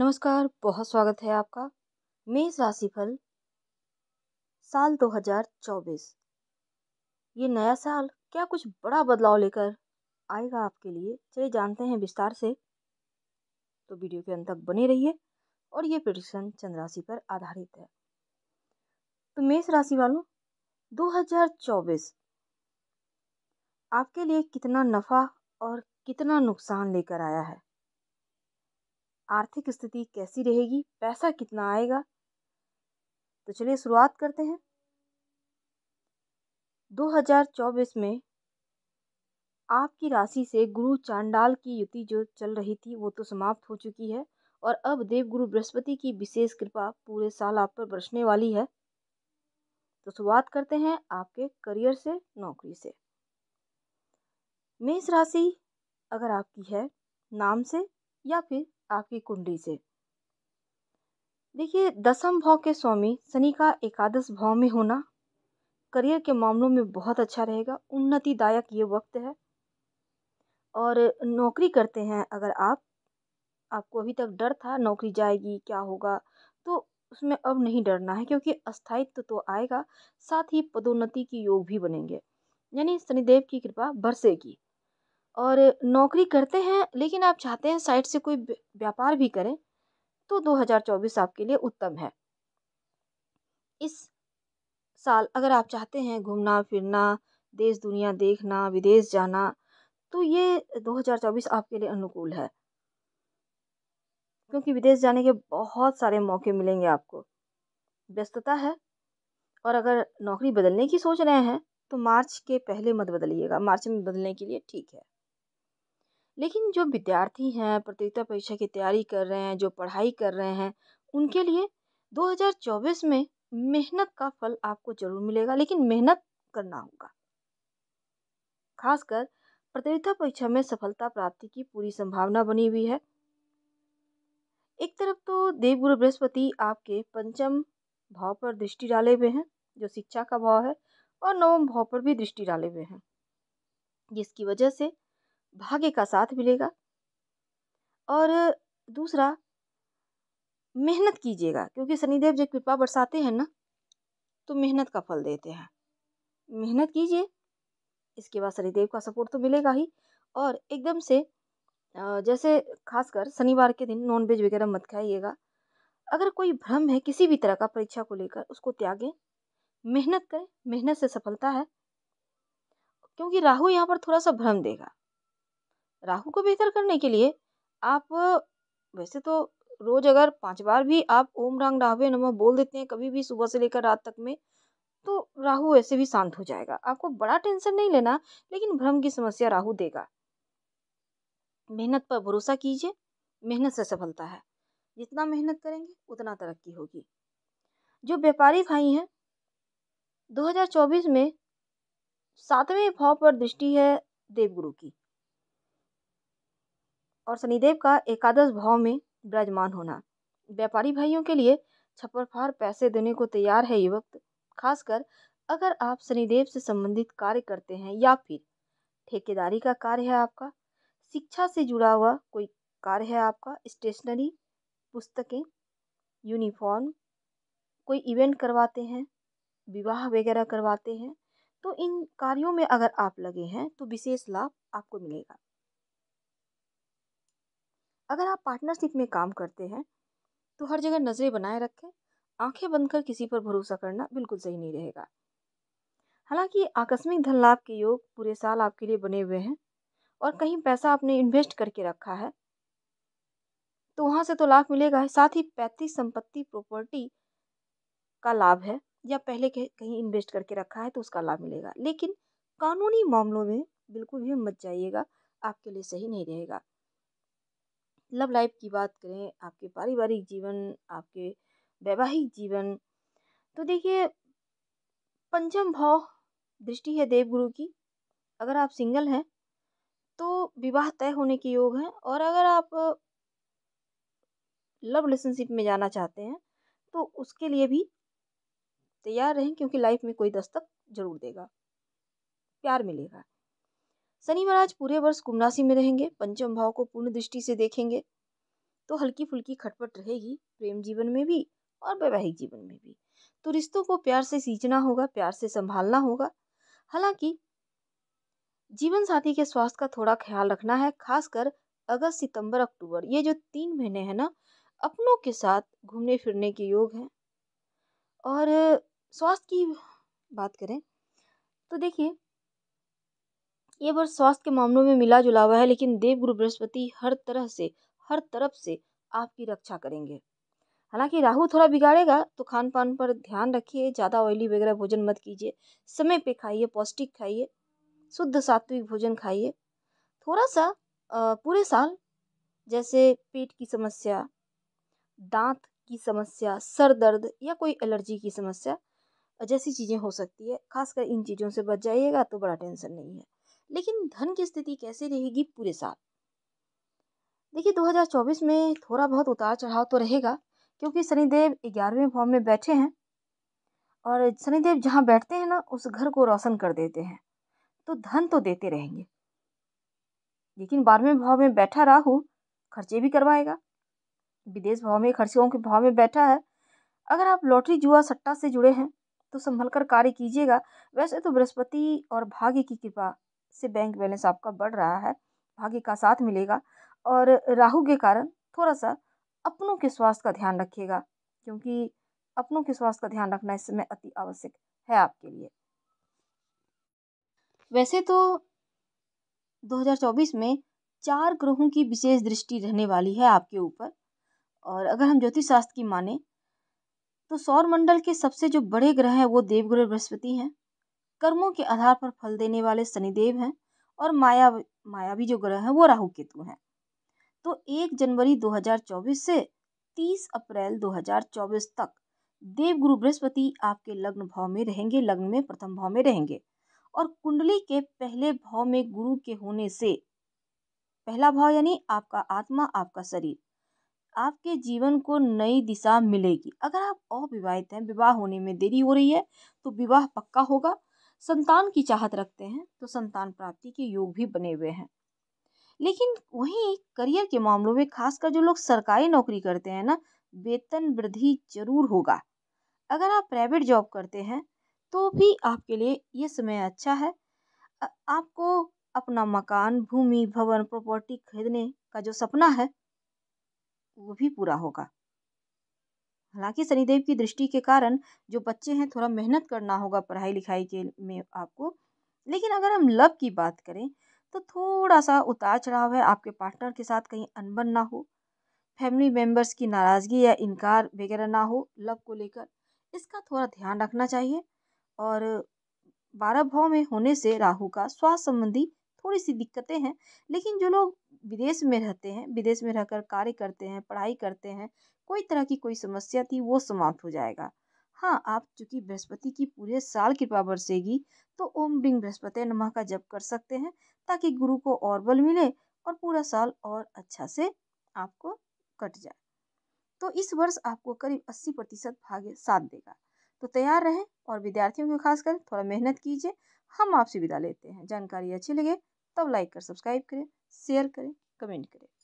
नमस्कार बहुत स्वागत है आपका मेष राशिफल साल 2024 ये नया साल क्या कुछ बड़ा बदलाव लेकर आएगा आपके लिए चलिए जानते हैं विस्तार से तो वीडियो के अंत तक बने रहिए और ये प्रशिक्षण चंद्र राशि पर आधारित है तो मेष राशि वालों 2024 आपके लिए कितना नफ़ा और कितना नुकसान लेकर आया है आर्थिक स्थिति कैसी रहेगी पैसा कितना आएगा तो चलिए शुरुआत करते हैं 2024 में आपकी राशि से गुरु चांडाल की युति जो चल रही थी वो तो समाप्त हो चुकी है और अब देव गुरु बृहस्पति की विशेष कृपा पूरे साल आप पर बरसने वाली है तो शुरुआत करते हैं आपके करियर से नौकरी से मेष राशि अगर आपकी है नाम से या फिर आपकी कुंडली से देखिए दसम भाव के स्वामी शनि का एकादश भाव में होना करियर के मामलों में बहुत अच्छा रहेगा उन्नतिदायक ये वक्त है और नौकरी करते हैं अगर आप आपको अभी तक डर था नौकरी जाएगी क्या होगा तो उसमें अब नहीं डरना है क्योंकि अस्थायित्व तो आएगा साथ ही पदोन्नति के योग भी बनेंगे यानी शनिदेव की कृपा बरसेगी और नौकरी करते हैं लेकिन आप चाहते हैं साइड से कोई व्यापार भी करें तो 2024 आपके लिए उत्तम है इस साल अगर आप चाहते हैं घूमना फिरना देश दुनिया देखना विदेश जाना तो ये 2024 आपके लिए अनुकूल है क्योंकि विदेश जाने के बहुत सारे मौके मिलेंगे आपको व्यस्तता है और अगर नौकरी बदलने की सोच रहे हैं तो मार्च के पहले मत बदलिएगा मार्च में बदलने के लिए ठीक है लेकिन जो विद्यार्थी हैं प्रतियोगिता परीक्षा की तैयारी कर रहे हैं जो पढ़ाई कर रहे हैं उनके लिए दो हज़ार चौबीस में मेहनत का फल आपको ज़रूर मिलेगा लेकिन मेहनत करना होगा खासकर प्रतियोगिता परीक्षा में सफलता प्राप्ति की पूरी संभावना बनी हुई है एक तरफ तो देवगुरु बृहस्पति आपके पंचम भाव पर दृष्टि डाले हुए हैं जो शिक्षा का भाव है और नवम भाव पर भी दृष्टि डाले हुए हैं जिसकी वजह से भाग्य का साथ मिलेगा और दूसरा मेहनत कीजिएगा क्योंकि शनिदेव जो कृपा बरसाते हैं ना तो मेहनत का फल देते हैं मेहनत कीजिए इसके बाद शनिदेव का सपोर्ट तो मिलेगा ही और एकदम से जैसे खासकर शनिवार के दिन नॉनवेज वगैरह मत खाइएगा अगर कोई भ्रम है किसी भी तरह का परीक्षा को लेकर उसको त्यागें मेहनत करें मेहनत से सफलता है क्योंकि राहु यहाँ पर थोड़ा सा भ्रम देगा राहु को बेहतर करने के लिए आप वैसे तो रोज अगर पांच बार भी आप ओम रंग राहवे नमः बोल देते हैं कभी भी सुबह से लेकर रात तक में तो राहु ऐसे भी शांत हो जाएगा आपको बड़ा टेंशन नहीं लेना लेकिन भ्रम की समस्या राहु देगा मेहनत पर भरोसा कीजिए मेहनत से सफलता है जितना मेहनत करेंगे उतना तरक्की होगी जो व्यापारी भाई हैं 2024 में सातवें भाव पर दृष्टि है देवगुरु की और शनिदेव का एकादश भाव में विराजमान होना व्यापारी भाइयों के लिए छप्परफार पैसे देने को तैयार है ये वक्त खासकर अगर आप शनिदेव से संबंधित कार्य करते हैं या फिर ठेकेदारी का कार्य है आपका शिक्षा से जुड़ा हुआ कोई कार्य है आपका स्टेशनरी पुस्तकें यूनिफॉर्म कोई इवेंट करवाते हैं विवाह वगैरह करवाते हैं तो इन कार्यों में अगर आप लगे हैं तो विशेष लाभ आपको मिलेगा अगर आप पार्टनरशिप में काम करते हैं तो हर जगह नज़रें बनाए रखें आंखें बंद कर किसी पर भरोसा करना बिल्कुल सही नहीं रहेगा हालांकि आकस्मिक धन लाभ के योग पूरे साल आपके लिए बने हुए हैं और कहीं पैसा आपने इन्वेस्ट करके रखा है तो वहाँ से तो लाभ मिलेगा साथ ही पैतृक संपत्ति प्रॉपर्टी का लाभ है या पहले कहीं इन्वेस्ट करके रखा है तो उसका लाभ मिलेगा लेकिन कानूनी मामलों में बिल्कुल भी मत जाइएगा आपके लिए सही नहीं रहेगा लव लाइफ की बात करें आपके पारिवारिक जीवन आपके वैवाहिक जीवन तो देखिए पंचम भाव दृष्टि है देव गुरु की अगर आप सिंगल हैं तो विवाह तय होने के योग हैं और अगर आप लव रिलेशनशिप में जाना चाहते हैं तो उसके लिए भी तैयार रहें क्योंकि लाइफ में कोई दस्तक ज़रूर देगा प्यार मिलेगा शनि महाराज पूरे वर्ष कुंभ राशि में रहेंगे पंचम भाव को पूर्ण दृष्टि से देखेंगे तो हल्की फुल्की खटपट रहेगी प्रेम जीवन में भी और वैवाहिक जीवन में भी तो रिश्तों को प्यार से सींचना होगा प्यार से संभालना होगा हालांकि जीवन साथी के स्वास्थ्य का थोड़ा ख्याल रखना है खासकर अगस्त सितंबर अक्टूबर ये जो तीन महीने हैं ना अपनों के साथ घूमने फिरने के योग हैं और स्वास्थ्य की बात करें तो देखिए ये वर्ष स्वास्थ्य के मामलों में मिला जुला हुआ है लेकिन देवगुरु बृहस्पति हर तरह से हर तरफ से आपकी रक्षा करेंगे हालांकि राहु थोड़ा बिगाड़ेगा तो खान पान पर ध्यान रखिए ज़्यादा ऑयली वगैरह भोजन मत कीजिए समय पे खाइए पौष्टिक खाइए शुद्ध सात्विक भोजन खाइए थोड़ा सा पूरे साल जैसे पेट की समस्या दांत की समस्या सर दर्द या कोई एलर्जी की समस्या जैसी चीज़ें हो सकती है खासकर इन चीज़ों से बच जाइएगा तो बड़ा टेंशन नहीं है लेकिन धन की स्थिति कैसे रहेगी पूरे साल देखिए 2024 में थोड़ा बहुत उतार चढ़ाव तो रहेगा क्योंकि शनिदेव ग्यारहवें भाव में बैठे हैं और शनिदेव जहाँ बैठते हैं ना उस घर को रोशन कर देते हैं तो धन तो देते रहेंगे लेकिन बारहवें भाव में बैठा राहु खर्चे भी करवाएगा विदेश भाव में खर्चों के भाव में बैठा है अगर आप लॉटरी जुआ सट्टा से जुड़े हैं तो संभल कर कार्य कीजिएगा वैसे तो बृहस्पति और भाग्य की कृपा से बैंक बैलेंस आपका बढ़ रहा है भाग्य का साथ मिलेगा और राहु के कारण थोड़ा सा अपनों के स्वास्थ्य का ध्यान रखिएगा क्योंकि अपनों के स्वास्थ्य का ध्यान रखना इस समय अति आवश्यक है आपके लिए वैसे तो 2024 में चार ग्रहों की विशेष दृष्टि रहने वाली है आपके ऊपर और अगर हम ज्योतिष शास्त्र की माने तो सौर मंडल के सबसे जो बड़े ग्रह हैं वो देवग्रह बृहस्पति हैं कर्मों के आधार पर फल देने वाले शनिदेव हैं और माया मायावी जो ग्रह हैं वो राहु केतु हैं तो एक जनवरी 2024 से 30 अप्रैल 2024 तक देव गुरु बृहस्पति आपके लग्न भाव में रहेंगे लग्न में प्रथम भाव में रहेंगे और कुंडली के पहले भाव में गुरु के होने से पहला भाव यानी आपका आत्मा आपका शरीर आपके जीवन को नई दिशा मिलेगी अगर आप अविवाहित हैं विवाह होने में देरी हो रही है तो विवाह पक्का होगा संतान की चाहत रखते हैं तो संतान प्राप्ति के योग भी बने हुए हैं लेकिन वहीं करियर के मामलों में खासकर जो लोग सरकारी नौकरी करते हैं ना वेतन वृद्धि जरूर होगा अगर आप प्राइवेट जॉब करते हैं तो भी आपके लिए ये समय अच्छा है आपको अपना मकान भूमि भवन प्रॉपर्टी खरीदने का जो सपना है वो भी पूरा होगा हालांकि शनिदेव की दृष्टि के कारण जो बच्चे हैं थोड़ा मेहनत करना होगा पढ़ाई लिखाई के में आपको लेकिन अगर हम लव की बात करें तो थोड़ा सा उतार चढ़ाव है आपके पार्टनर के साथ कहीं अनबन ना हो फैमिली मेम्बर्स की नाराज़गी या इनकार वगैरह ना हो लव को लेकर इसका थोड़ा ध्यान रखना चाहिए और बारह भाव में होने से राहु का स्वास्थ्य संबंधी थोड़ी सी दिक्कतें हैं लेकिन जो लोग विदेश में रहते हैं विदेश में रहकर कार्य करते हैं पढ़ाई करते हैं कोई तरह की कोई समस्या थी वो समाप्त हो जाएगा हाँ आप चूँकि बृहस्पति की पूरे साल कृपा बरसेगी तो ओम ब्रिंग बृहस्पति नमा का जप कर सकते हैं ताकि गुरु को और बल मिले और पूरा साल और अच्छा से आपको कट जाए तो इस वर्ष आपको करीब अस्सी प्रतिशत भाग्य साथ देगा तो तैयार रहें और विद्यार्थियों को खासकर थोड़ा मेहनत कीजिए हम आपसे विदा लेते हैं जानकारी अच्छी लगे तब लाइक कर सब्सक्राइब करें शेयर करें कमेंट करें